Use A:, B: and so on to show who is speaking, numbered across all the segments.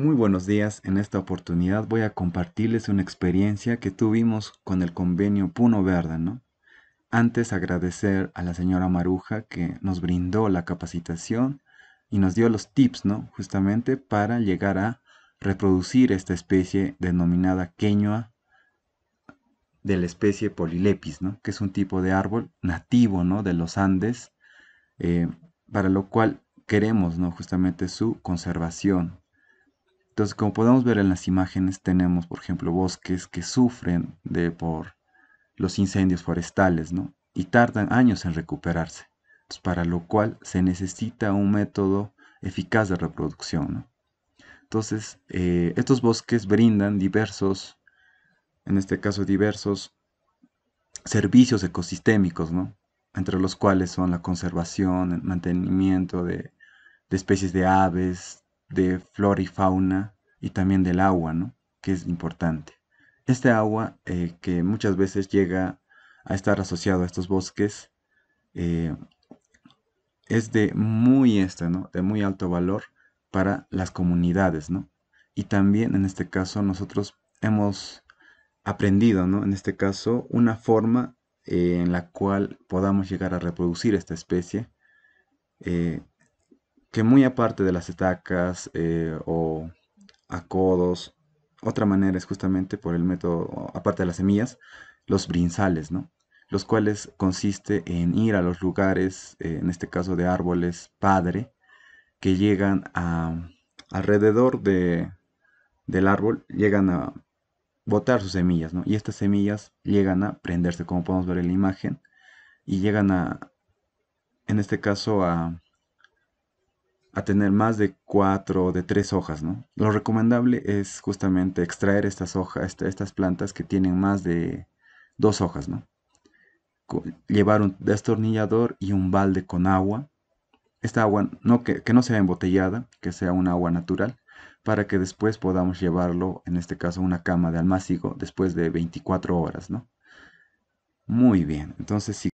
A: Muy buenos días, en esta oportunidad voy a compartirles una experiencia que tuvimos con el convenio Puno Verde, ¿no? Antes agradecer a la señora Maruja que nos brindó la capacitación y nos dio los tips, ¿no? Justamente para llegar a reproducir esta especie denominada queñoa de la especie Polilepis, ¿no? Que es un tipo de árbol nativo, ¿no? De los Andes, eh, para lo cual queremos, ¿no? Justamente su conservación, entonces, como podemos ver en las imágenes, tenemos, por ejemplo, bosques que sufren de por los incendios forestales, ¿no? Y tardan años en recuperarse. para lo cual se necesita un método eficaz de reproducción, Entonces, eh, estos bosques brindan diversos, en este caso diversos servicios ecosistémicos, Entre los cuales son la conservación, el mantenimiento de, de especies de aves, de flora y fauna y también del agua, ¿no? que es importante. Este agua eh, que muchas veces llega a estar asociado a estos bosques eh, es de muy, este, ¿no? de muy alto valor para las comunidades. ¿no? Y también en este caso nosotros hemos aprendido, ¿no? en este caso, una forma eh, en la cual podamos llegar a reproducir esta especie que muy aparte de las estacas eh, o acodos, otra manera es justamente por el método, aparte de las semillas, los brinzales, ¿no? Los cuales consiste en ir a los lugares, eh, en este caso de árboles padre, que llegan a alrededor de, del árbol, llegan a botar sus semillas, ¿no? Y estas semillas llegan a prenderse, como podemos ver en la imagen, y llegan a, en este caso, a a tener más de cuatro o de tres hojas, ¿no? Lo recomendable es justamente extraer estas hojas, este, estas plantas que tienen más de dos hojas, ¿no? Llevar un destornillador y un balde con agua. Esta agua no, que, no sea embotellada, que sea un agua natural, para que después podamos llevarlo, en este caso, a una cama de almácigo después de 24 horas, ¿no? Muy bien, entonces sí.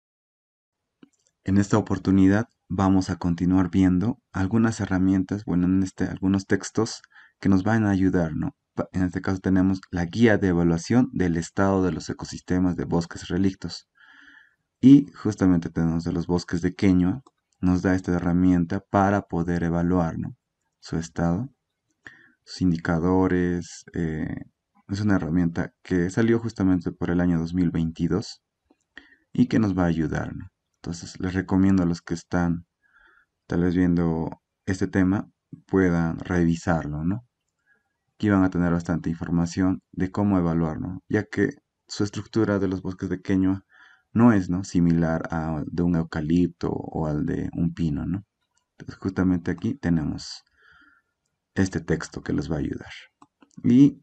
A: En esta oportunidad vamos a continuar viendo algunas herramientas, bueno, en este, algunos textos que nos van a ayudar, ¿no? En este caso tenemos la guía de evaluación del estado de los ecosistemas de bosques relictos. Y justamente tenemos de los bosques de Kenia nos da esta herramienta para poder evaluar ¿no? su estado, sus indicadores. Eh, es una herramienta que salió justamente por el año 2022 y que nos va a ayudar. ¿no? Entonces les recomiendo a los que están tal vez viendo este tema puedan revisarlo, ¿no? Aquí van a tener bastante información de cómo evaluarlo, ya que su estructura de los bosques de quenua no es ¿no? similar a de un eucalipto o al de un pino, ¿no? Entonces justamente aquí tenemos este texto que les va a ayudar. Y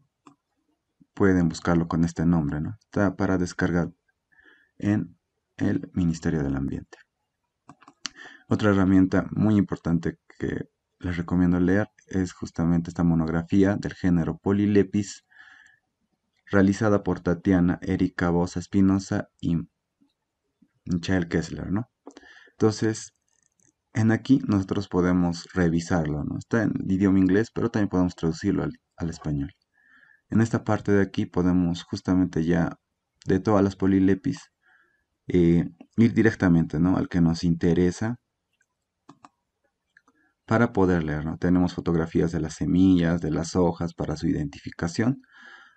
A: pueden buscarlo con este nombre, ¿no? Está para descargar en el Ministerio del Ambiente. Otra herramienta muy importante que les recomiendo leer es justamente esta monografía del género Polilepis realizada por Tatiana Erika Bosa Espinosa y Michael Kessler, ¿no? Entonces, en aquí nosotros podemos revisarlo, ¿no? Está en idioma inglés, pero también podemos traducirlo al, al español. En esta parte de aquí podemos justamente ya de todas las polilepis eh, ir directamente ¿no? al que nos interesa para poder leer. ¿no? Tenemos fotografías de las semillas, de las hojas para su identificación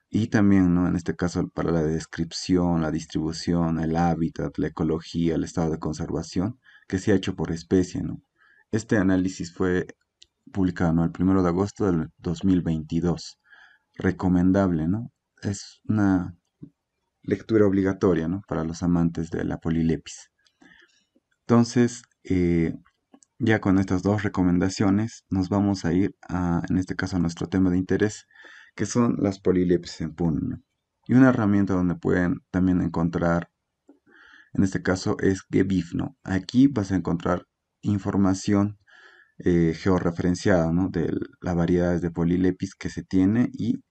A: y también ¿no? en este caso para la descripción, la distribución, el hábitat, la ecología, el estado de conservación que se ha hecho por especie. ¿no? Este análisis fue publicado el 1 de agosto del 2022. Recomendable, ¿no? Es una lectura obligatoria para los amantes de la polilepis. Entonces, eh, ya con estas dos recomendaciones nos vamos a ir a, en este caso, a nuestro tema de interés, que son las polilepis en Pun. Y una herramienta donde pueden también encontrar, en este caso, es Gebif. ¿no? Aquí vas a encontrar información eh, georreferenciada de las variedades de polilepis que se tiene y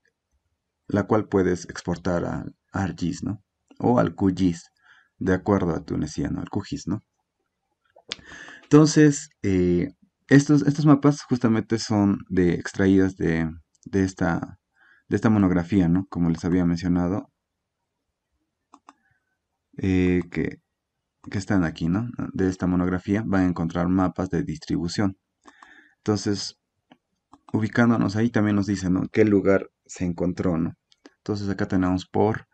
A: la cual puedes exportar a, Argis, ¿no? O al de acuerdo a tuneciano, al ¿no? Entonces, eh, estos, estos mapas justamente son de extraídas de, de, esta, de esta monografía, ¿no? Como les había mencionado, eh, que, que están aquí, ¿no? De esta monografía van a encontrar mapas de distribución. Entonces, ubicándonos ahí también nos dicen, ¿no? ¿Qué lugar se encontró, ¿no? Entonces acá tenemos por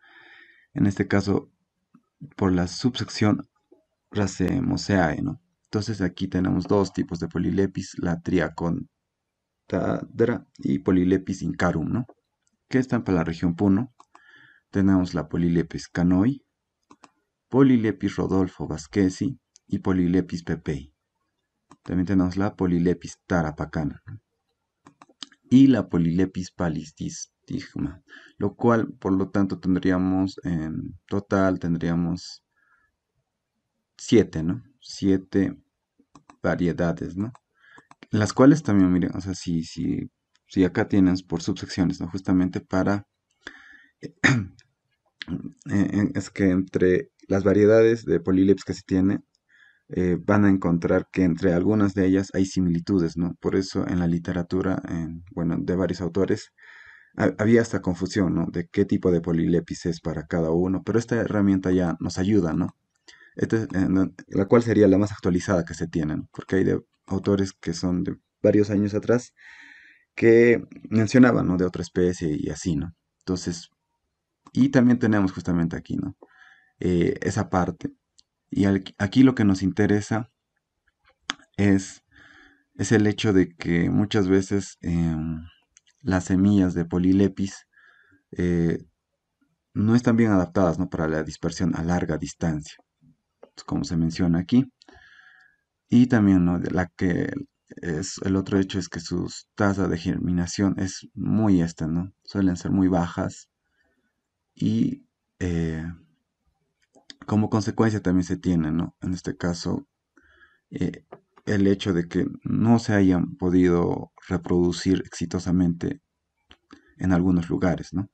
A: en este caso por la subsección Racemosae, ¿no? Entonces aquí tenemos dos tipos de polilepis, la triacontadra y polilepis incarum, ¿no? Que están para la región Puno. Tenemos la polilepis canoi, polilepis rodolfo vasquesi y polilepis pepei. También tenemos la polilepis tarapacana y la polilepis palistis estigma, lo cual por lo tanto tendríamos en total, tendríamos siete, ¿no? Siete variedades, ¿no? Las cuales también, miren, o sea, si, si, si acá tienes por subsecciones, ¿no? Justamente para... Eh, eh, es que entre las variedades de polilips que se tiene, eh, van a encontrar que entre algunas de ellas hay similitudes, ¿no? Por eso en la literatura, bueno, de varios autores, había hasta confusión, ¿no? De qué tipo de polilepis es para cada uno, pero esta herramienta ya nos ayuda, ¿no? Eh, la cual sería la más actualizada que se tienen, porque hay de autores que son de varios años atrás que mencionaban, ¿no? De otra especie y así, ¿no? Entonces, y también tenemos justamente aquí, ¿no? Eh, esa parte. Y aquí lo que nos interesa es, es el hecho de que muchas veces... Em, las semillas de polilepis eh, no están bien adaptadas ¿no? para la dispersión a larga distancia, pues, como se menciona aquí. Y también la que es, el otro hecho es que su tasa de germinación es muy esta, ¿no? Suelen ser muy bajas y eh, como consecuencia también se tiene, En este caso, eh, el hecho de que no se hayan podido reproducir exitosamente en algunos lugares, ¿no?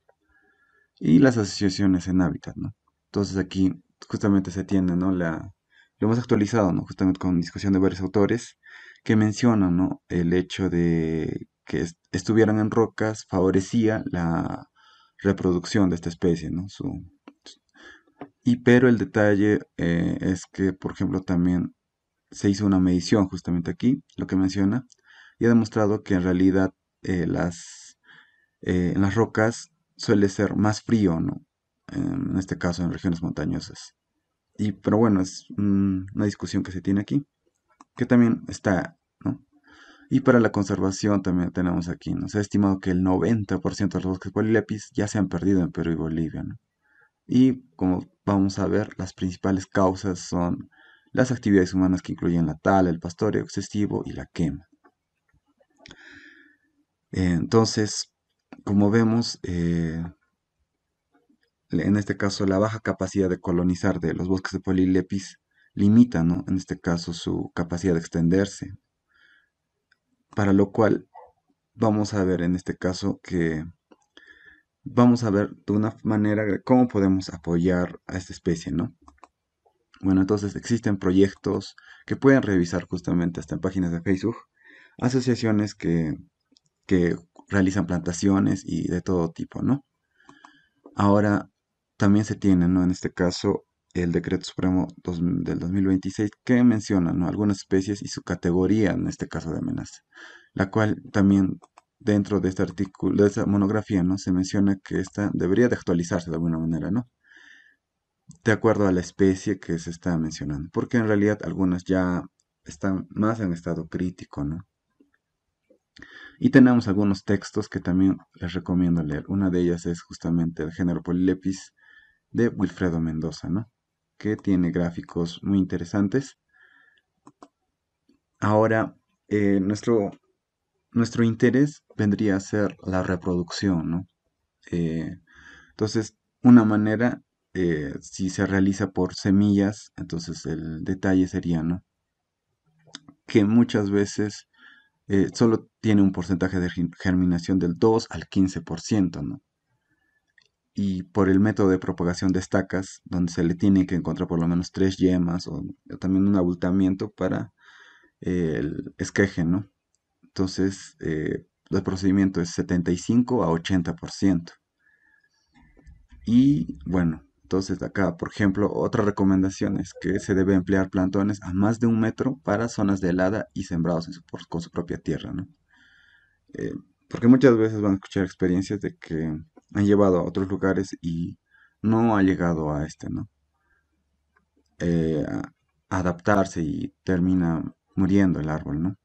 A: Y las asociaciones en hábitat, ¿no? Entonces aquí justamente se tiene, ¿no? La, lo hemos actualizado, ¿no? Justamente con discusión de varios autores que mencionan, ¿no? El hecho de que estuvieran en rocas favorecía la reproducción de esta especie, ¿no? y pero el detalle eh, es que, por ejemplo, también se hizo una medición justamente aquí, lo que menciona, y ha demostrado que en realidad eh, las, eh, en las rocas suele ser más frío, ¿no? En este caso, en regiones montañosas. Y, pero bueno, es una discusión que se tiene aquí, que también está, ¿no? Y para la conservación también tenemos aquí, Se ha estimado que el 90% de los bosques polilepis ya se han perdido en Perú y Bolivia, Y como vamos a ver, las principales causas son las actividades humanas que incluyen la tala, el pastoreo excesivo y la quema. Entonces, como vemos, eh, en este caso la baja capacidad de colonizar de los bosques de polilepis limita, ¿no? en este caso, su capacidad de extenderse. Para lo cual vamos a ver en este caso que vamos a ver de una manera cómo podemos apoyar a esta especie, ¿no? Bueno, entonces existen proyectos que pueden revisar justamente hasta en páginas de Facebook, asociaciones que, realizan plantaciones y de todo tipo, ¿no? Ahora, también se tiene, ¿no? En este caso, el Decreto Supremo del 2026 que menciona, ¿no? Algunas especies y su categoría, en este caso, de amenaza, la cual también dentro de este artículo, de esta monografía, ¿no? Se menciona que esta debería de actualizarse de alguna manera, ¿no? de acuerdo a la especie que se está mencionando, porque en realidad algunas ya están más en estado crítico, ¿no? Y tenemos algunos textos que también les recomiendo leer. Una de ellas es justamente el género Polilepis de Wilfredo Mendoza, ¿no? Que tiene gráficos muy interesantes. Ahora, eh, nuestro, nuestro interés vendría a ser la reproducción, ¿no? Eh, entonces, una manera eh, si se realiza por semillas, entonces el detalle sería ¿no? que muchas veces eh, solo tiene un porcentaje de germinación del 2 al 15%. ¿no? Y por el método de propagación de estacas, donde se le tiene que encontrar por lo menos tres yemas o, también un abultamiento para el esqueje. ¿no? Entonces, eh, el procedimiento es 75 a 80%. Y bueno, entonces acá, por ejemplo, otra recomendación es que se debe emplear plantones a más de un metro para zonas de helada y sembrados con su propia tierra, eh, porque muchas veces van a escuchar experiencias de que han llevado a otros lugares y no ha llegado a este, ¿no? Eh, adaptarse y termina muriendo el árbol, ¿no?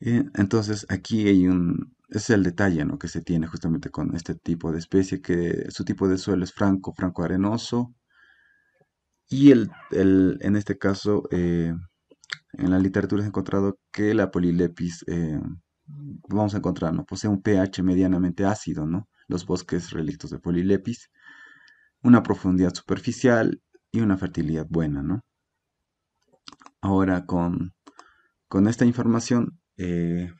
A: Eh, entonces aquí hay un, es el detalle ¿no? que se tiene justamente con este tipo de especie, que su tipo de suelo es franco, franco arenoso. Y el, en este caso, eh, en la literatura se ha encontrado que la polilepis, eh, vamos a encontrar, ¿no? posee un pH medianamente ácido, ¿no? los bosques relictos de polilepis, una profundidad superficial y una fertilidad buena. ¿no? Ahora, con, esta información... Eh,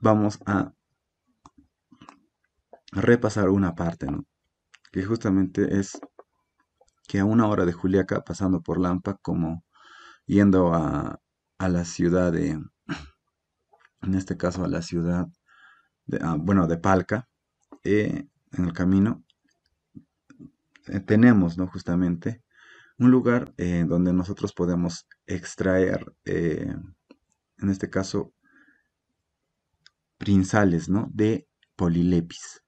A: vamos a repasar una parte, Que justamente es que a una hora de Juliaca, pasando por Lampa, como yendo a, la ciudad de, en este caso a la ciudad, de, ah, bueno, de Palca, eh, en el camino, eh, tenemos, ¿no? Justamente un lugar eh, donde nosotros podemos extraer, en este caso, Prinzales, De Polilepis.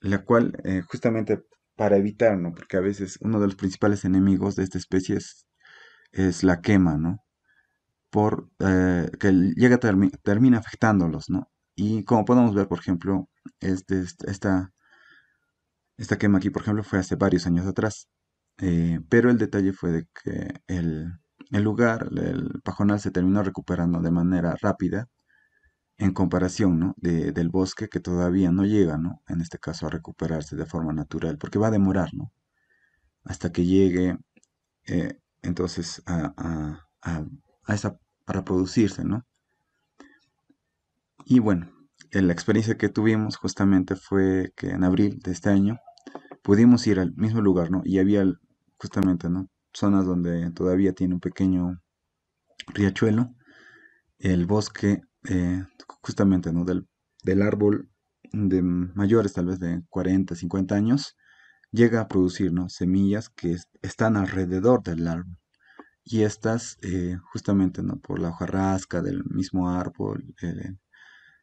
A: La cual, eh, justamente para evitar, Porque a veces uno de los principales enemigos de esta especie es, es la quema, ¿no? Por, eh, que llega termina afectándolos, ¿no? Y como podemos ver, por ejemplo, este, este, esta, esta quema aquí, por ejemplo, fue hace varios años atrás. Eh, pero el detalle fue de que el, el lugar, el pajonal, se terminó recuperando de manera rápida en comparación ¿no? del bosque que todavía no llega, ¿no? en este caso, a recuperarse de forma natural, porque va a demorar ¿no? hasta que llegue eh, entonces a, a, esa, para producirse. ¿no? Y bueno, la experiencia que tuvimos justamente fue que en abril de este año pudimos ir al mismo lugar ¿no? y había justamente ¿no? zonas donde todavía tiene un pequeño riachuelo. El bosque eh, justamente, ¿no? Del, del árbol de mayores, tal vez de 40, 50 años, llega a producir semillas que están alrededor del árbol. Y estas, eh, justamente ¿no? por la hojarasca del mismo árbol, eh,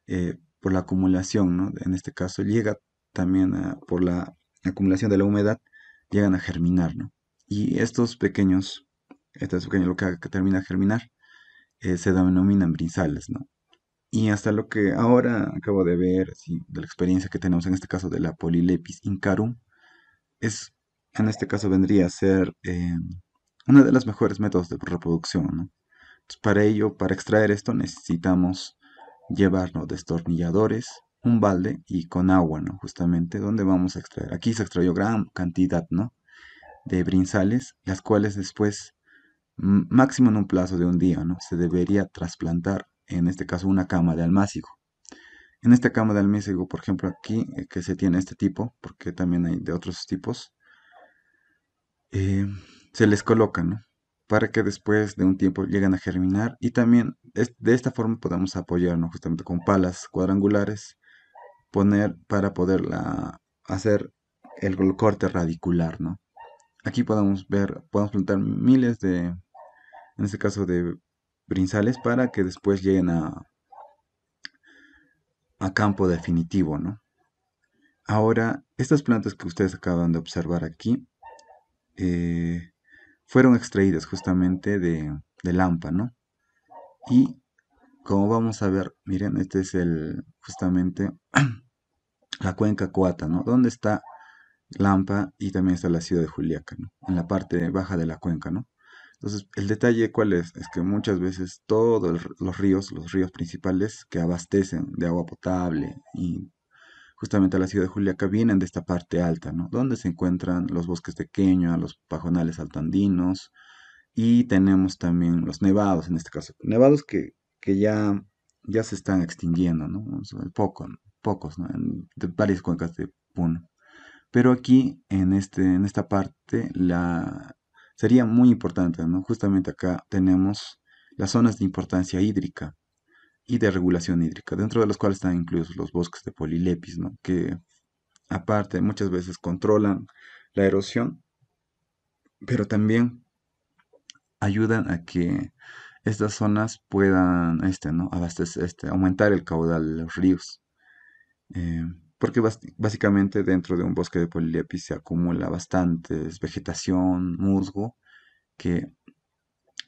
A: eh, por la acumulación, ¿no? en este caso, llega también por la acumulación de la humedad, llegan a germinar. ¿no? Y estos pequeños, estos pequeños, lo que termina a germinar, se denominan brinzales. ¿no? Y hasta lo que ahora acabo de ver, de la experiencia que tenemos en este caso de la polilepis incarum, es, en este caso vendría a ser eh, una de las mejores métodos de reproducción. para ello, para extraer esto necesitamos llevarnos destornilladores, un balde y con agua, ¿no? Justamente donde vamos a extraer. Aquí se extrayó gran cantidad, De brinzales, las cuales después, máximo en un plazo de un día, ¿no? Se debería trasplantar en este caso una cama de almácigo. En esta cama de almácigo, por ejemplo, aquí eh, que se tiene este tipo, porque también hay de otros tipos, eh, se les coloca, ¿no? Para que después de un tiempo lleguen a germinar y también de esta forma podamos apoyarnos justamente con palas cuadrangulares, poner para poder hacer el corte radicular, ¿no? Aquí podemos ver, podemos plantar miles de, en este caso de principales para que después lleguen a, campo definitivo, ¿no? Ahora, estas plantas que ustedes acaban de observar aquí eh, fueron extraídas justamente de, de Lampa, ¿no? Y como vamos a ver, miren, este es el justamente la cuenca Cuata, ¿no? Donde está Lampa y también está la ciudad de Juliaca, ¿no? En la parte baja de la cuenca, ¿no? Entonces, el detalle cuál es? Es que muchas veces todos los ríos, los ríos principales que abastecen de agua potable y justamente a la ciudad de Juliaca vienen de esta parte alta, ¿no? Donde se encuentran los bosques de queña, los pajonales altandinos y tenemos también los nevados, en este caso, nevados que, que ya, ya se están extinguiendo, ¿no? O pocos, ¿no? En, de varias cuencas de Puno. Pero aquí, en, este, en esta parte, la, sería muy importante, ¿no? Justamente acá tenemos las zonas de importancia hídrica y de regulación hídrica, dentro de las cuales están incluidos los bosques de polilepis, ¿no? Que aparte muchas veces controlan la erosión, pero también ayudan a que estas zonas puedan este, ¿no? Abastecer, este, aumentar el caudal de los ríos. Eh, porque básicamente dentro de un bosque de polilepis se acumula bastante vegetación, musgo, que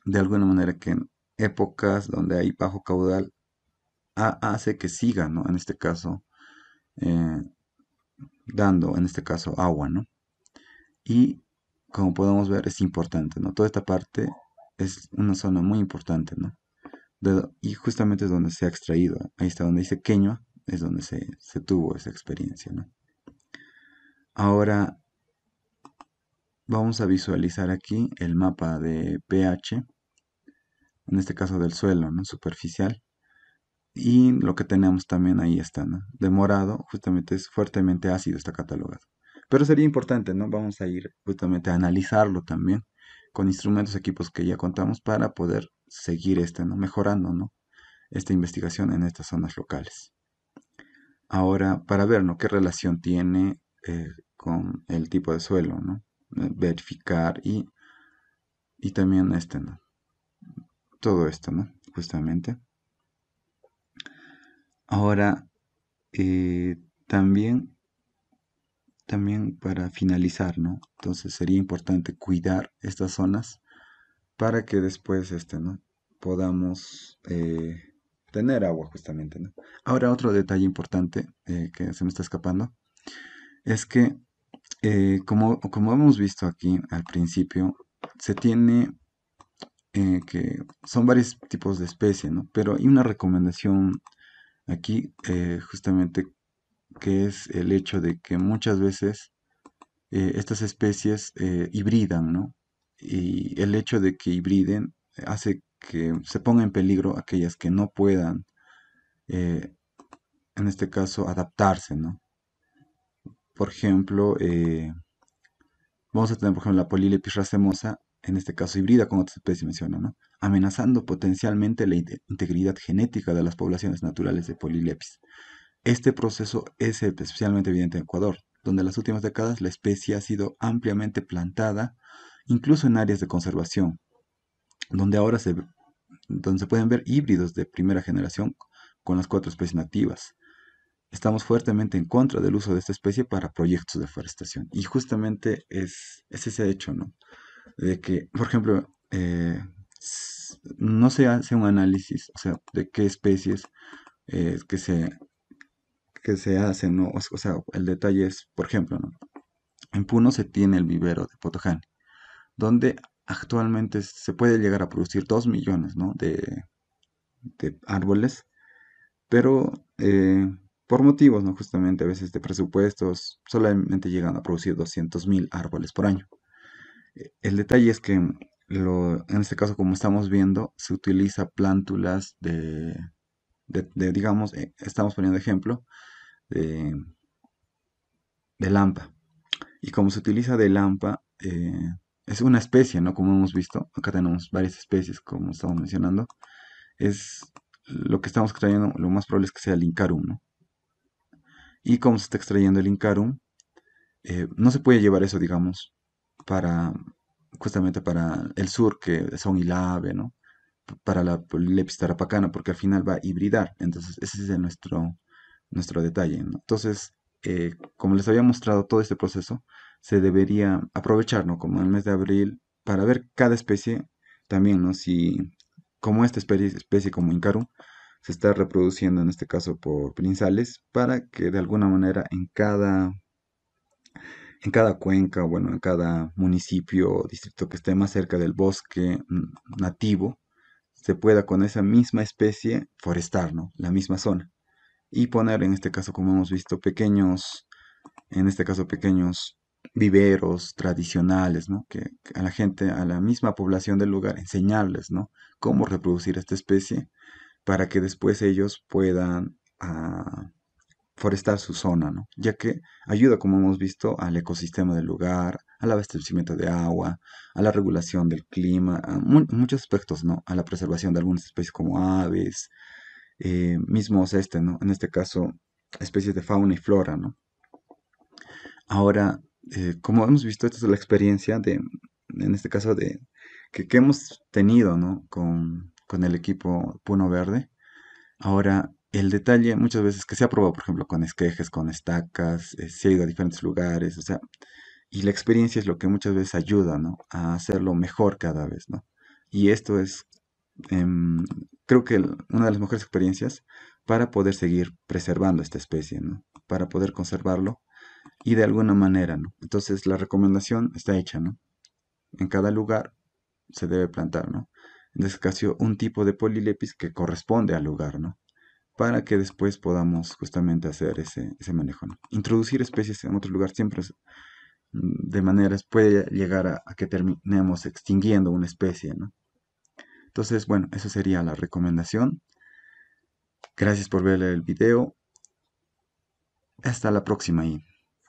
A: de alguna manera que en épocas donde hay bajo caudal hace que siga, ¿no? En este caso, eh, dando, en este caso, agua, ¿no? Y como podemos ver, es importante, ¿no? Toda esta parte es una zona muy importante, ¿no? y justamente es donde se ha extraído, ahí está donde dice queño es donde se, tuvo esa experiencia. ¿no? Ahora vamos a visualizar aquí el mapa de pH, en este caso del suelo ¿no? superficial. Y lo que tenemos también ahí está, ¿no? De morado, justamente es fuertemente ácido, está catalogado. Pero sería importante, ¿no? Vamos a ir justamente a analizarlo también con instrumentos, equipos que ya contamos para poder seguir este, ¿no? Mejorando, ¿no? Esta investigación en estas zonas locales. Ahora, para ver qué relación tiene eh, con el tipo de suelo, ¿no? Eh, verificar y, y también este, ¿no? Todo esto, ¿no? Justamente. Ahora, eh, también, también para finalizar, ¿no? Entonces sería importante cuidar estas zonas para que después, este, ¿no? Podamos tener agua justamente. Ahora otro detalle importante eh, que se me está escapando es que eh, como, hemos visto aquí al principio, se tiene eh, que son varios tipos de especies, ¿no? Pero hay una recomendación aquí justamente que es el hecho de que muchas veces estas especies hibridan, ¿no? Y el hecho de que hibriden hace que se ponga en peligro aquellas que no puedan, eh, en este caso, adaptarse, ¿no? Por ejemplo, eh, vamos a tener, por ejemplo, la Polylepis racemosa, en este caso híbrida con otras especies, menciona, Amenazando potencialmente la integridad genética de las poblaciones naturales de Polylepis. Este proceso es especialmente evidente en Ecuador, donde en las últimas décadas la especie ha sido ampliamente plantada, incluso en áreas de conservación, donde ahora se donde se pueden ver híbridos de primera generación con las cuatro especies nativas. Estamos fuertemente en contra del uso de esta especie para proyectos de forestación. Y justamente es, ese hecho, ¿no? De que, por ejemplo, eh, no se hace un análisis, o sea, de qué especies eh, que, se, que se hacen, ¿no? O sea, el detalle es, por ejemplo, ¿no? En Puno se tiene el vivero de Potojani, donde actualmente se puede llegar a producir 2 millones de, árboles, pero eh, por motivos, ¿no? justamente a veces de presupuestos, solamente llegan a producir 200 mil árboles por año. Eh, el detalle es que en este caso, como estamos viendo, se utiliza plántulas de, digamos, eh, estamos poniendo ejemplo, de, lampa. Y como se utiliza de lampa, es una especie, ¿no? Como hemos visto, acá tenemos varias especies, como estamos mencionando. Es lo que estamos extrayendo, lo más probable es que sea el Incarum, ¿no? Y como se está extrayendo el Incarum, eh, no se puede llevar eso, digamos, para justamente para el sur, que son Ilave, ¿no? Para la Lepis porque al final va a hibridar. Entonces, ese es nuestro, nuestro detalle, Entonces, eh, como les había mostrado todo este proceso, se debería aprovechar, ¿no? Como el mes de abril, para ver cada especie también, ¿no? Si, como esta especie, especie como Incaru, se está reproduciendo en este caso por pinzales, para que de alguna manera en cada, en cada cuenca, bueno, en cada municipio o distrito que esté más cerca del bosque mm, nativo, se pueda con esa misma especie forestar, ¿no? La misma zona. Y poner, en este caso, como hemos visto, pequeños, en este caso, pequeños viveros tradicionales, ¿no? que a la gente, a la misma población del lugar, enseñarles ¿no? cómo reproducir esta especie para que después ellos puedan ah, forestar su zona, ¿no? ya que ayuda, como hemos visto, al ecosistema del lugar, al abastecimiento de agua, a la regulación del clima, a muchos aspectos, ¿no? a la preservación de algunas especies como aves, eh, mismos este, ¿no? en este caso, especies de fauna y flora. ¿no? Ahora, eh, como hemos visto, esta es la experiencia de, en este caso, de que, hemos tenido con, el equipo Puno Verde. Ahora, el detalle muchas veces que se ha probado, por ejemplo, con esquejes, con estacas, eh, se ha ido a diferentes lugares, o sea, y la experiencia es lo que muchas veces ayuda a hacerlo mejor cada vez. ¿no? Y esto es, em, creo que una de las mejores experiencias para poder seguir preservando esta especie, ¿no? para poder conservarlo y de alguna manera, ¿no? Entonces la recomendación está hecha, ¿no? En cada lugar se debe plantar, ¿no? En este caso, un tipo de polilepis que corresponde al lugar, ¿no? Para que después podamos justamente hacer ese, manejo, ¿no? Introducir especies en otro lugar siempre mm, de maneras puede llegar a, que terminemos extinguiendo una especie, ¿no? Entonces, bueno, esa sería la recomendación. Gracias por ver el video. Hasta la próxima y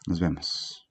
A: nos vemos.